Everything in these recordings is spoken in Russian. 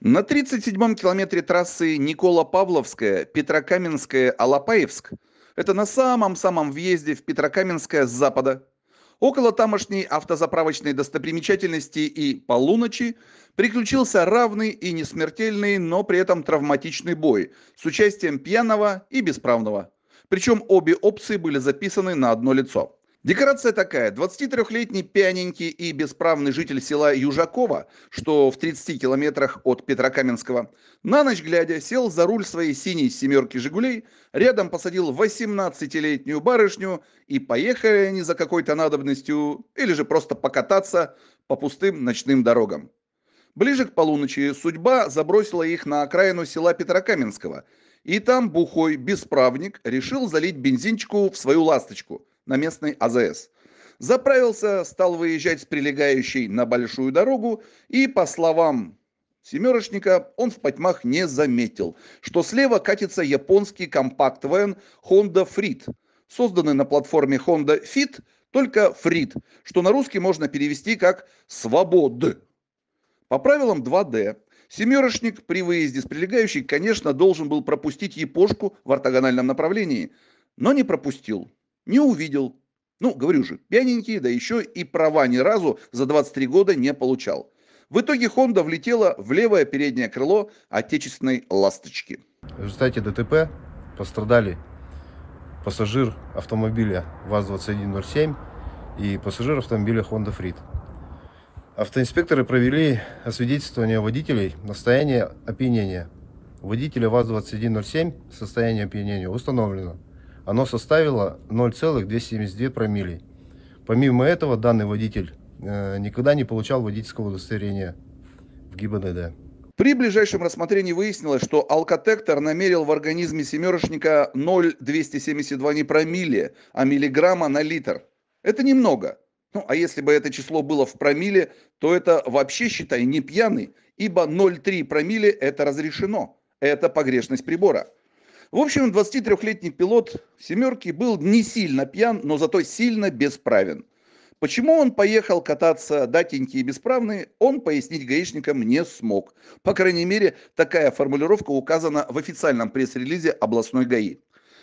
На 37-м километре трассы Никола-Павловская, Петрокаменская, Алапаевск – это на самом-самом въезде в Петрокаменское с запада. Около тамошней автозаправочной достопримечательности и полуночи приключился равный и несмертельный, но при этом травматичный бой с участием пьяного и бесправного. Причем обе опции были записаны на одно лицо – Декорация такая. 23-летний пьяненький и бесправный житель села Южакова, что в 30 километрах от Петрокаменского, на ночь глядя сел за руль своей синей «семерки Жигулей», рядом посадил 18-летнюю барышню, и поехали они за какой-то надобностью, или же просто покататься по пустым ночным дорогам. Ближе к полуночи судьба забросила их на окраину села Петрокаменского, и там бухой бесправник решил залить бензинчику в свою ласточку – на местной АЗС. Заправился, стал выезжать с прилегающей на большую дорогу и, по словам семерочника, он в потьмах не заметил, что слева катится японский компакт-вэн Honda Freed, созданный на платформе Honda Fit, только Freed, что на русский можно перевести как «свобод». По правилам 2D Семерочник при выезде с прилегающей, конечно, должен был пропустить япошку в ортогональном направлении, но не пропустил. Не увидел. Ну, говорю же, пьяненький, да еще и права ни разу за 23 года не получал. В итоге Honda влетела в левое переднее крыло отечественной «Ласточки». В результате ДТП пострадали пассажир автомобиля ВАЗ-2107 и пассажир автомобиля Honda Freed. Автоинспекторы провели освидетельствование водителей на состояние опьянения. водителя ВАЗ-2107 состояние опьянения установлено – оно составило 0,272 промили. Помимо этого, данный водитель э, никогда не получал водительского удостоверения в ГИБДД. При ближайшем рассмотрении выяснилось, что алкотектор намерил в организме семерочника 0,272 не промилле, а миллиграмма на литр. Это немного. Ну, а если бы это число было в промилле, то это вообще, считай, не пьяный, ибо 0,3 промилле – это разрешено. Это погрешность прибора. В общем, 23-летний пилот «семерки» был не сильно пьян, но зато сильно бесправен. Почему он поехал кататься датенький и бесправный, он пояснить гаишникам не смог. По крайней мере, такая формулировка указана в официальном пресс-релизе областной ГАИ.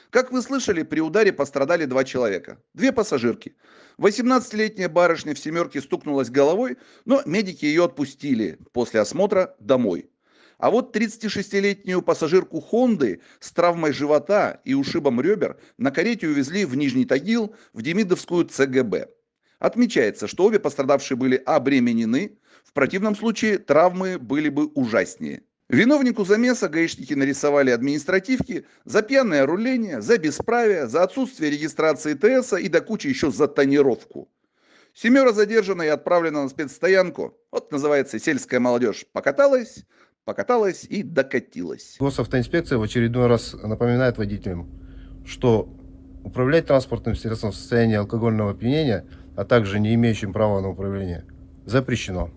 Как вы слышали, при ударе пострадали два человека. Две пассажирки. 18-летняя барышня в «семерке» стукнулась головой, но медики ее отпустили после осмотра домой. А вот 36-летнюю пассажирку «Хонды» с травмой живота и ушибом ребер на карете увезли в Нижний Тагил в Демидовскую ЦГБ. Отмечается, что обе пострадавшие были обременены, в противном случае травмы были бы ужаснее. Виновнику замеса гаишники нарисовали административки за пьяное руление, за бесправие, за отсутствие регистрации ТС и до кучи еще за тонировку. Семеро задержано и отправлено на спецстоянку. Вот называется сельская молодежь покаталась, покаталась и докатилась. Госавтоинспекция в очередной раз напоминает водителям, что управлять транспортным средством в состоянии алкогольного опьянения, а также не имеющим права на управление, запрещено.